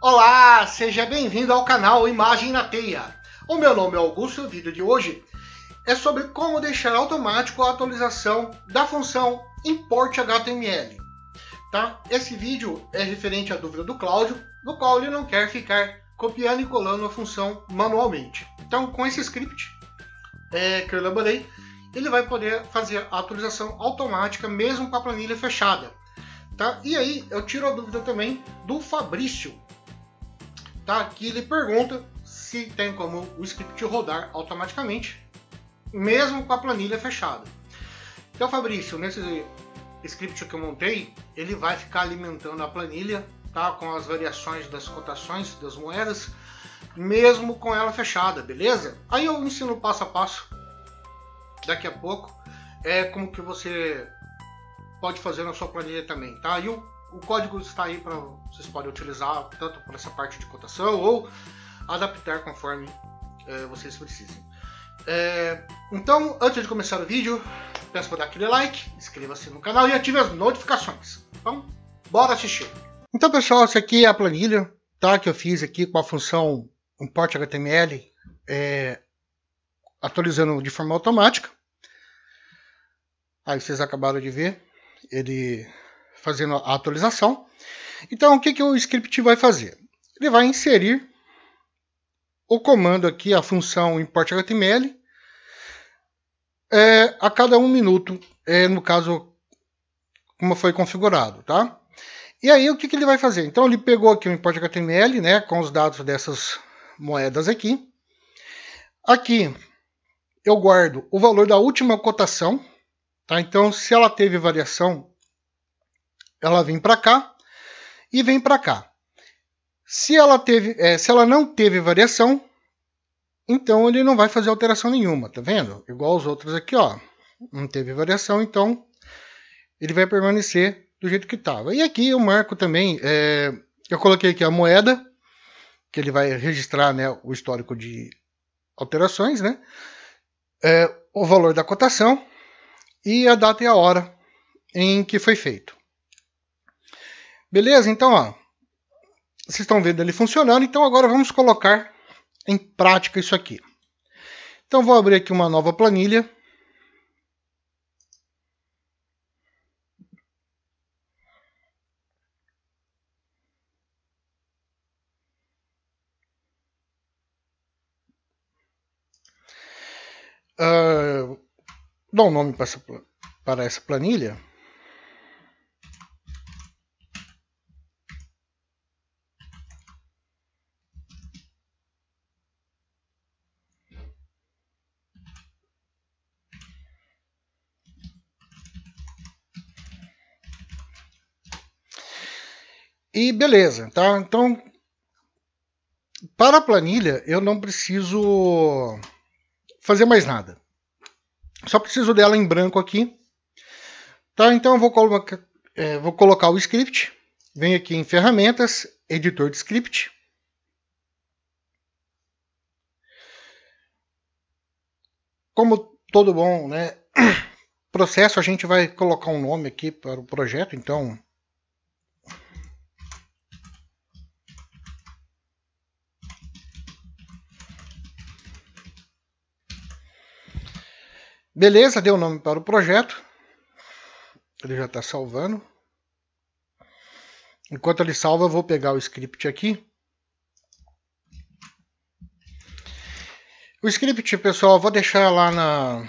Olá, seja bem-vindo ao canal Imagem na Teia. O meu nome é Augusto e o vídeo de hoje é sobre como deixar automático a atualização da função import HTML. Tá? Esse vídeo é referente à dúvida do Cláudio, no qual ele não quer ficar copiando e colando a função manualmente. Então, com esse script é, que eu elaborei, ele vai poder fazer a atualização automática mesmo com a planilha fechada. Tá? E aí eu tiro a dúvida também do Fabrício, tá? Que ele pergunta se tem como o script rodar automaticamente, mesmo com a planilha fechada. Então, Fabrício, nesse script que eu montei, ele vai ficar alimentando a planilha, tá? Com as variações das cotações das moedas, mesmo com ela fechada, beleza? Aí eu ensino passo a passo daqui a pouco é como que você pode fazer na sua planilha também, tá? E o o código está aí para vocês podem utilizar tanto para essa parte de cotação ou adaptar conforme é, vocês precisem. É, então, antes de começar o vídeo, peço para dar aquele like, inscreva-se no canal e ative as notificações. Então, bora assistir. Então, pessoal, essa aqui é a planilha tá, que eu fiz aqui com a função import HTML é, atualizando de forma automática. Aí vocês acabaram de ver, ele fazendo a atualização. Então, o que, que o script vai fazer? Ele vai inserir o comando aqui, a função import HTML, é, a cada um minuto, é, no caso, como foi configurado, tá? E aí, o que, que ele vai fazer? Então, ele pegou aqui o import HTML, né, com os dados dessas moedas aqui. Aqui, eu guardo o valor da última cotação, tá? Então, se ela teve variação ela vem para cá e vem para cá. Se ela, teve, é, se ela não teve variação, então ele não vai fazer alteração nenhuma, tá vendo? Igual os outros aqui, ó. Não teve variação, então ele vai permanecer do jeito que estava. E aqui eu marco também, é, eu coloquei aqui a moeda, que ele vai registrar né, o histórico de alterações, né? É, o valor da cotação e a data e a hora em que foi feito. Beleza? Então, ó, vocês estão vendo ele funcionando, então agora vamos colocar em prática isso aqui. Então vou abrir aqui uma nova planilha. Uh, dá um nome para essa planilha. E beleza, tá? Então, para a planilha, eu não preciso fazer mais nada. Só preciso dela em branco aqui. Tá? Então, eu vou, é, vou colocar o script. Venho aqui em ferramentas, editor de script. Como todo bom né, processo, a gente vai colocar um nome aqui para o projeto. Então, Beleza, deu o nome para o projeto. Ele já está salvando. Enquanto ele salva, eu vou pegar o script aqui. O script, pessoal, eu vou deixar lá na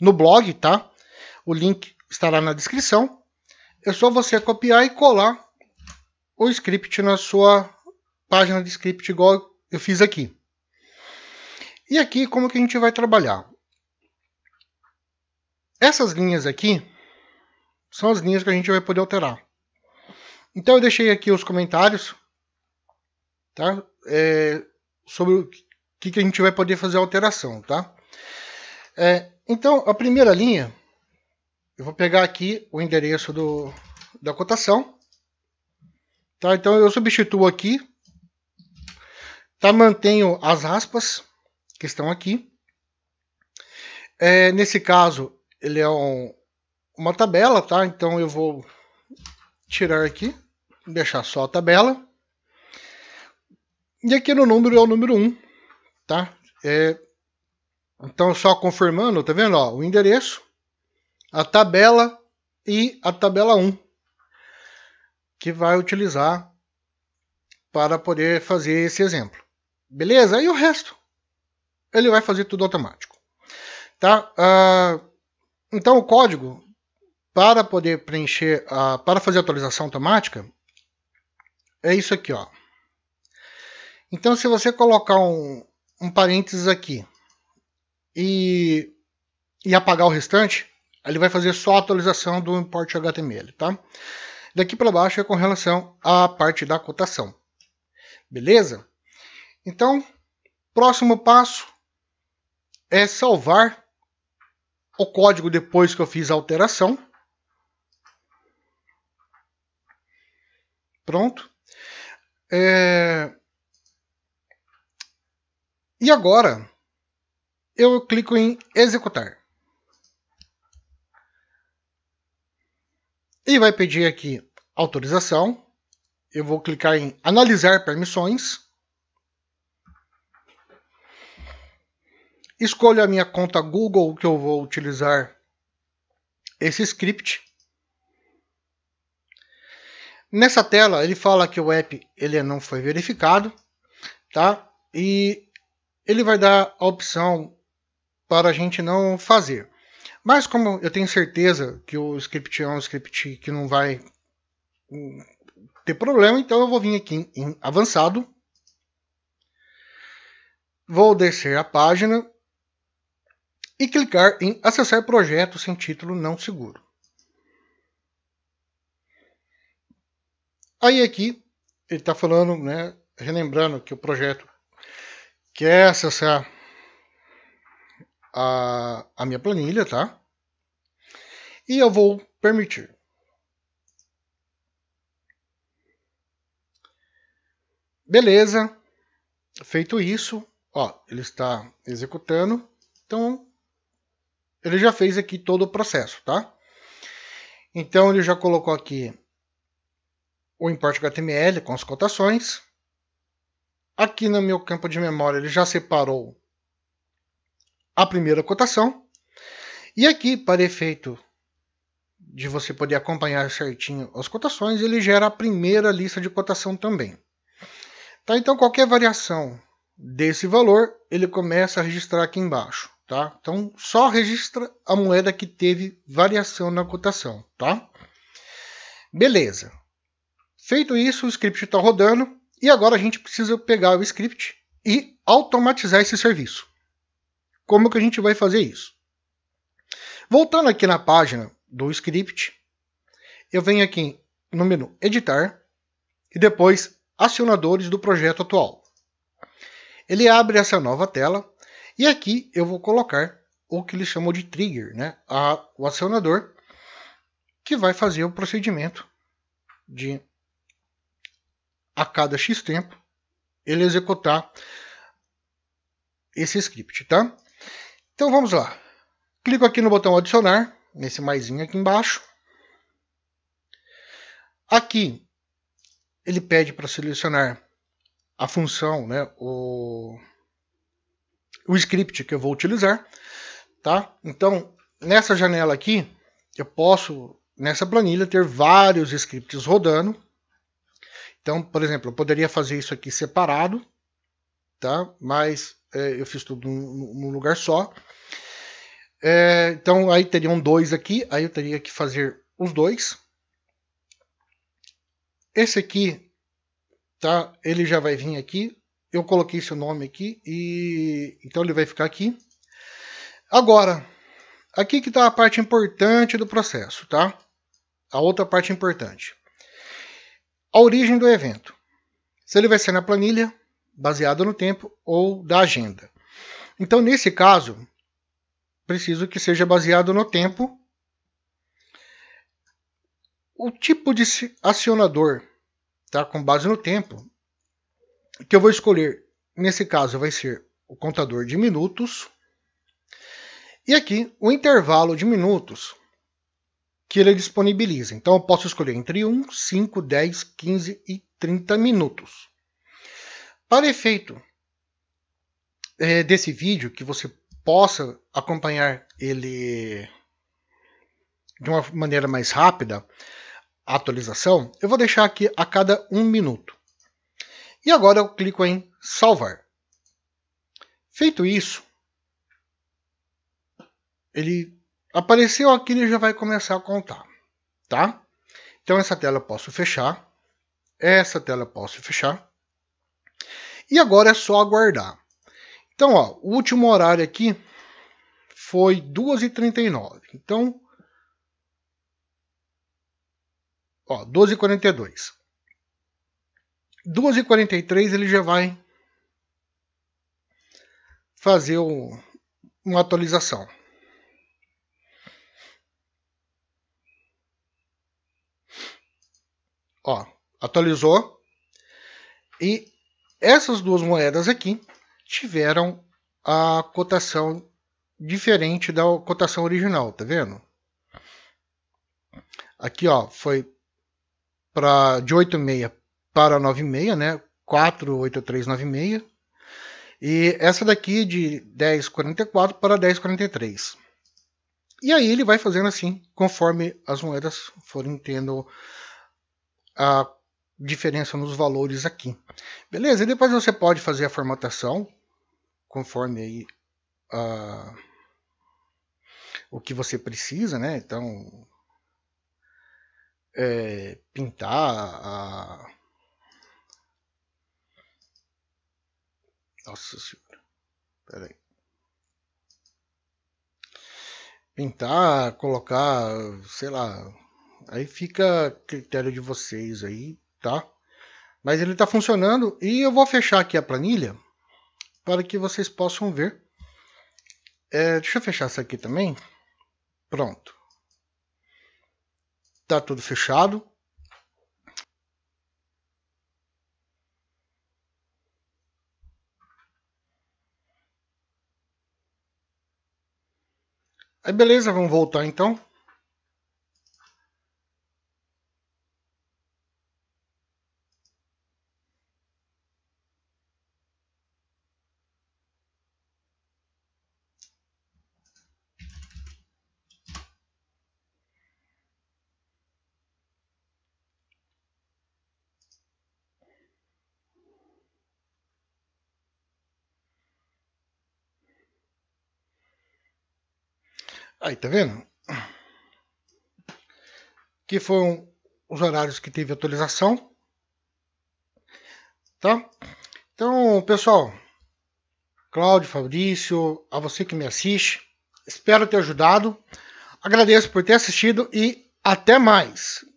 no blog, tá? O link estará na descrição. É só você copiar e colar o script na sua página de script igual eu fiz aqui. E aqui como que a gente vai trabalhar? Essas linhas aqui são as linhas que a gente vai poder alterar. Então eu deixei aqui os comentários tá? É, sobre o que, que a gente vai poder fazer a alteração. Tá? É, então a primeira linha, eu vou pegar aqui o endereço do, da cotação. Tá? Então eu substituo aqui, tá? mantenho as aspas que estão aqui. É, nesse caso, ele é um, uma tabela, tá? Então eu vou tirar aqui, deixar só a tabela. E aqui no número é o número 1, tá? É, então só confirmando, tá vendo? Ó, o endereço, a tabela e a tabela 1 que vai utilizar para poder fazer esse exemplo. Beleza? E o resto? Ele vai fazer tudo automático. Tá? Uh, então o código para poder preencher, a, para fazer a atualização automática, é isso aqui, ó. Então se você colocar um, um parênteses aqui e, e apagar o restante, ele vai fazer só a atualização do import HTML, tá? Daqui para baixo é com relação à parte da cotação. Beleza? Então, próximo passo é salvar o código depois que eu fiz a alteração. Pronto. É... E agora eu clico em executar. E vai pedir aqui autorização. Eu vou clicar em analisar permissões. Escolho a minha conta Google que eu vou utilizar esse script. Nessa tela ele fala que o app ele não foi verificado, tá? E ele vai dar a opção para a gente não fazer. Mas como eu tenho certeza que o script é um script que não vai hum, ter problema, então eu vou vir aqui em avançado. Vou descer a página e clicar em Acessar projeto sem título não seguro. Aí aqui ele está falando, né, relembrando que o projeto quer acessar a, a minha planilha, tá? E eu vou permitir. Beleza, feito isso, ó, ele está executando, então ele já fez aqui todo o processo, tá? Então ele já colocou aqui o import HTML com as cotações. Aqui no meu campo de memória ele já separou a primeira cotação. E aqui, para efeito de você poder acompanhar certinho as cotações, ele gera a primeira lista de cotação também. Tá, então qualquer variação desse valor, ele começa a registrar aqui embaixo. Tá? Então só registra a moeda que teve variação na cotação, tá? Beleza. Feito isso, o script está rodando e agora a gente precisa pegar o script e automatizar esse serviço. Como que a gente vai fazer isso? Voltando aqui na página do script, eu venho aqui no menu editar e depois acionadores do projeto atual. Ele abre essa nova tela e aqui eu vou colocar o que eles chamam de trigger, né? A, o acionador que vai fazer o procedimento de a cada x tempo ele executar esse script, tá? Então vamos lá. Clico aqui no botão adicionar, nesse maisinho aqui embaixo. Aqui ele pede para selecionar a função, né, o o script que eu vou utilizar, tá? Então, nessa janela aqui, eu posso, nessa planilha, ter vários scripts rodando. Então, por exemplo, eu poderia fazer isso aqui separado, tá? Mas é, eu fiz tudo num lugar só. É, então, aí teriam dois aqui, aí eu teria que fazer os dois. Esse aqui, tá? Ele já vai vir aqui, eu coloquei seu nome aqui e então ele vai ficar aqui. Agora, aqui que está a parte importante do processo, tá? A outra parte importante. A origem do evento. Se ele vai ser na planilha, baseada no tempo, ou da agenda. Então, nesse caso, preciso que seja baseado no tempo. O tipo de acionador, tá? com base no tempo, que eu vou escolher, nesse caso, vai ser o contador de minutos. E aqui o intervalo de minutos que ele disponibiliza. Então eu posso escolher entre 1, 5, 10, 15 e 30 minutos. Para efeito é, desse vídeo, que você possa acompanhar ele de uma maneira mais rápida, a atualização, eu vou deixar aqui a cada um minuto. E agora eu clico em salvar. Feito isso, ele apareceu aqui, ele já vai começar a contar, tá? Então essa tela eu posso fechar, essa tela eu posso fechar. E agora é só aguardar. Então, ó, o último horário aqui foi 2h39. Então, ó, 12h42. 2h43 ele já vai fazer o, uma atualização. Ó, atualizou. E essas duas moedas aqui tiveram a cotação diferente da cotação original, tá vendo? Aqui, ó, foi para de 8,6 para 96, né? 48396. E essa daqui de 1044 para 1043. E aí ele vai fazendo assim, conforme as moedas forem tendo a diferença nos valores aqui. Beleza? E depois você pode fazer a formatação, conforme aí a, o que você precisa, né? Então, é, pintar a Nossa senhora. Pera aí. Pintar, colocar, sei lá. Aí fica a critério de vocês aí, tá? Mas ele está funcionando e eu vou fechar aqui a planilha para que vocês possam ver. É, deixa eu fechar essa aqui também. Pronto. Tá tudo fechado. Aí beleza, vamos voltar então. Aí, tá vendo? Que foram os horários que teve atualização. Tá? Então, pessoal, Cláudio, Fabrício, a você que me assiste, espero ter ajudado. Agradeço por ter assistido e até mais.